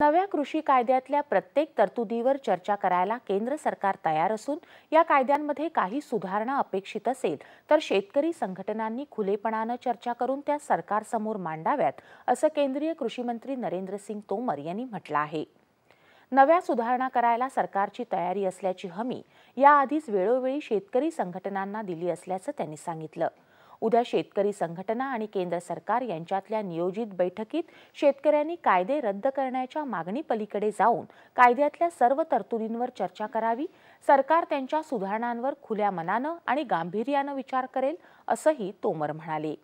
नव्या कृषी कायद्यातल्या प्रत्येक तरतुदीवर चर्चा करायला केंद्र सरकार तयार असून या कायद्यांमध्ये काही सुधारणा अपेक्षित असेल तर शेतकरी संघटनांनी खुलेपणानं चर्चा करून त्या सरकारसमोर मांडाव्यात असं केंद्रीय कृषी मंत्री नरेंद्र सिंग तोमर यांनी म्हटलं आहे नव्या सुधारणा करायला सरकारची तयारी असल्याची हमी याआधीच वेळोवेळी शेतकरी संघटनांना दिली असल्याचं त्यांनी सांगितलं उद्या शेतकरी संघटना आणि केंद्र सरकार यांच्यातल्या नियोजित बैठकीत शेतकऱ्यांनी कायदे रद्द करण्याच्या पलीकडे जाऊन कायद्यातल्या सर्व तरतुदींवर चर्चा करावी सरकार त्यांच्या सुधारणांवर खुल्या मनानं आणि गांभीर्यानं विचार करेल असंही तोमर म्हणाले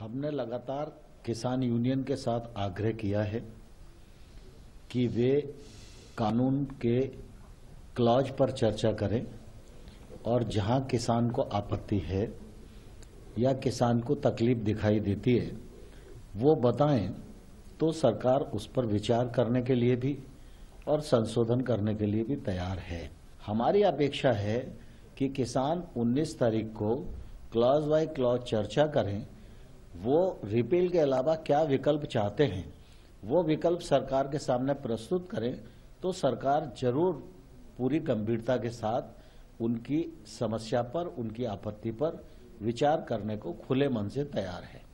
हमने लगातार किसान यूनियन के साथ आग्रह किया है कि वे कानून के क्लॉज पर चर्चा करें और जहां किसान को आपत्ति है या किसान को तकलीफ दिखाई देती है वो बताएं तो सरकार उस पर विचार करने के लिए भी और संशोधन करने के लिए भी तैयार है हमारी अपेक्षा है कि किसान 19 तारीख को क्लॉज बाय क्लॉज चर्चा करें वो रिपील के अलावा क्या विकल्प चाहते हैं वो विकल्प सरकार के सामने प्रस्तुत करें तो सरकार जरूर पूरी गंभीरता के साथ उनकी समस्या पर उनकी आपत्ति पर विचार करने को खुले मन से तैयार है